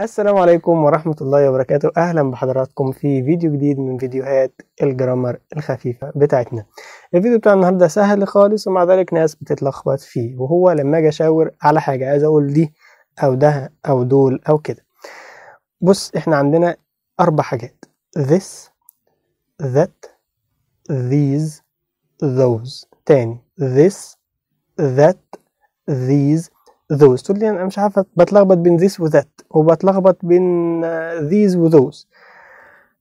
السلام عليكم ورحمة الله وبركاته أهلا بحضراتكم في فيديو جديد من فيديوهات الجرامر الخفيفة بتاعتنا الفيديو بتاع النهاردة سهل خالص ومع ذلك ناس بتتلخبط فيه وهو لما أجي أشاور على حاجة عايز أقول دي أو ده أو دول أو كده بص إحنا عندنا أربع حاجات this that these those تاني this that these ذوز تقول لي انا مش عارفه بتلخبط بين ذيس وذات وبتلخبط بين ذيز آه، وذوز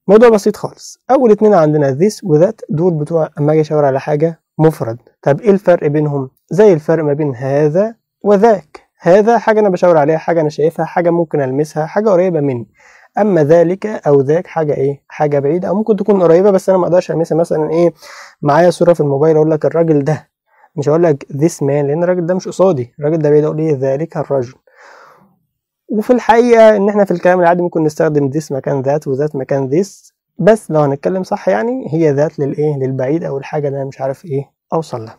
موضوع بسيط خالص اول اتنين عندنا ذيس وذات دول بتوع اما اجي اشاور على حاجه مفرد طب ايه الفرق بينهم زي الفرق ما بين هذا وذاك هذا حاجه انا بشاور عليها حاجه انا شايفها حاجه ممكن المسها حاجه قريبه مني اما ذلك او ذاك حاجه ايه حاجه بعيده او ممكن تكون قريبه بس انا ما اقدرش المسها مثلا ايه معايا صوره في الموبايل اقول لك الراجل ده مش هقول لك this man لان الراجل ده مش قصادي الراجل ده بيدعو ليه ذلك الرجل وفي الحقيقه ان احنا في الكلام العادي ممكن نستخدم this مكان ذات وذات مكان this بس لو هنتكلم صح يعني هي ذات للايه للبعيد او الحاجه اللي انا مش عارف ايه اوصل لها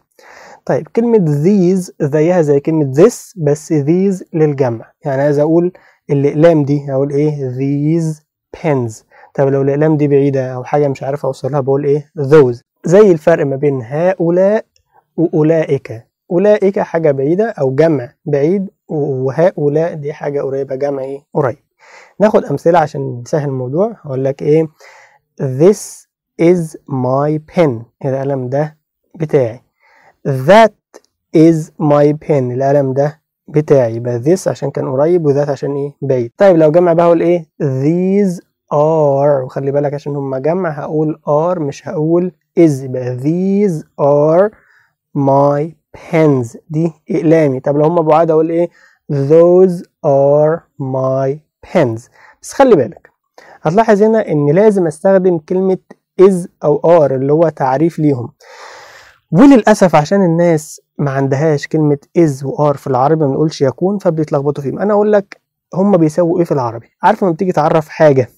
طيب كلمة these زيها زي كلمة this بس these للجمع يعني عايز أقول الأقلام دي أقول إيه these pens طب لو الأقلام دي بعيدة أو حاجة مش عارف أوصلها بقول إيه those زي الفرق ما بين هؤلاء وأولئك أولئك حاجة بعيدة أو جمع بعيد وهؤلاء دي حاجة قريبة جمع إيه قريب ناخد أمثلة عشان نسهل الموضوع هقول لك إيه This is my pen القلم ده بتاعي That is my pen القلم ده بتاعي يبقى this عشان كان قريب وذات عشان ايه بعيد طيب لو جمع بقى هقول ايه these are وخلي بالك عشان هم جمع هقول are مش هقول is يبقى these are my pens دي اقلامي طب لو هم بعاد اقول ايه those are my pens بس خلي بالك هتلاحظ هنا ان لازم استخدم كلمه is او are اللي هو تعريف ليهم وللاسف عشان الناس ما عندهاش كلمه is وار في العربي ما بنقولش يكون فبيتلخبطوا فيهم انا اقول لك هم بيساووا ايه في العربي عارف لما بتيجي تعرف حاجه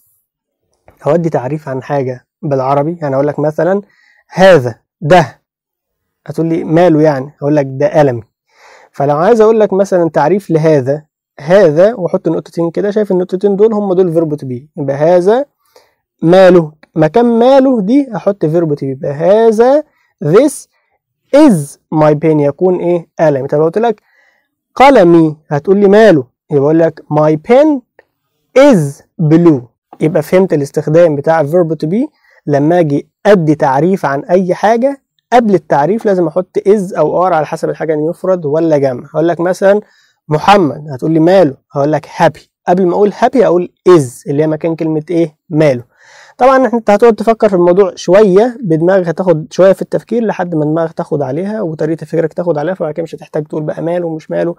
هودي تعريف عن حاجه بالعربي يعني اقول لك مثلا هذا ده هتقول لي ماله يعني هقول لك ده ألمي فلو عايز اقول لك مثلا تعريف لهذا هذا واحط نقطتين كده شايف النقطتين دول هم دول فيرب تو بي يبقى هذا ماله مكان ماله دي احط فيرب تو بي يبقى هذا this is my بين يكون ايه ألمي طب لو قلت لك قلمي هتقول لي ماله يبقى اقول لك my pen is blue يبقى فهمت الاستخدام بتاع الفيرب تو بي لما اجي ادي تعريف عن اي حاجه قبل التعريف لازم احط از او ار على حسب الحاجه ان يفرد ولا جمع هقول لك مثلا محمد هتقول لي ماله هقول لك هابي قبل ما اقول هابي اقول از اللي هي مكان كلمه ايه ماله طبعا انت هتقعد تفكر في الموضوع شويه بدماغك هتاخد شويه في التفكير لحد ما دماغك تاخد عليها وطريقه فكرك تاخد عليها فبعد كده مش هتحتاج تقول بقى ماله ومش ماله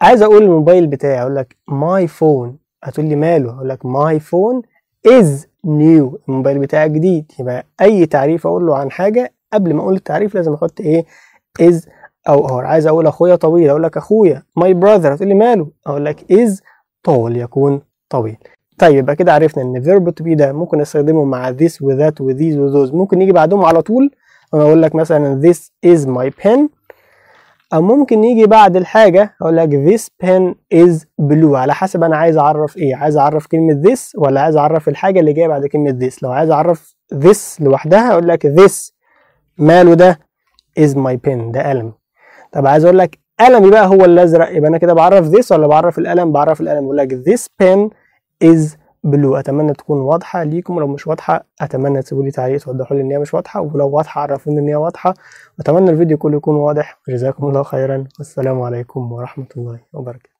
عايز اقول الموبايل بتاعي اقول لك ماي فون هتقول لي ماله هقول لك ماي فون از نيو الموبايل بتاعك جديد يبقى اي تعريف اقول له عن حاجه قبل ما اقول التعريف لازم احط ايه از او اور عايز اقول اخويا طويل اقول لك اخويا ماي براذر هتقول لي ماله اقول لك از طول يكون طويل طيب يبقى كده عرفنا ان فيرب تو بي ده ممكن استخدمه مع ذيس وذات وذيز وذوز ممكن يجي بعدهم على طول انا اقول لك مثلا ذيس از ماي بن او ممكن يجي بعد الحاجه اقول لك ذيس بن از بلو على حسب انا عايز اعرف ايه عايز اعرف كلمه ذيس ولا عايز اعرف الحاجه اللي جايه بعد كلمه ذيس لو عايز اعرف ذيس لوحدها اقول لك ذيس ماله ده از ماي بين ده قلم طب عايز اقول لك قلمي بقى هو الازرق يبقى انا كده بعرف ذيس ولا بعرف القلم بعرف القلم بقول لك ذيس بين از بلو اتمنى تكون واضحه ليكم ولو مش واضحه اتمنى تسيبوا لي تعليق توضحوا لي ان هي مش واضحه ولو واضحه عرفوني ان هي واضحه اتمنى الفيديو كله يكون واضح وجزاكم الله خيرا والسلام عليكم ورحمه الله وبركاته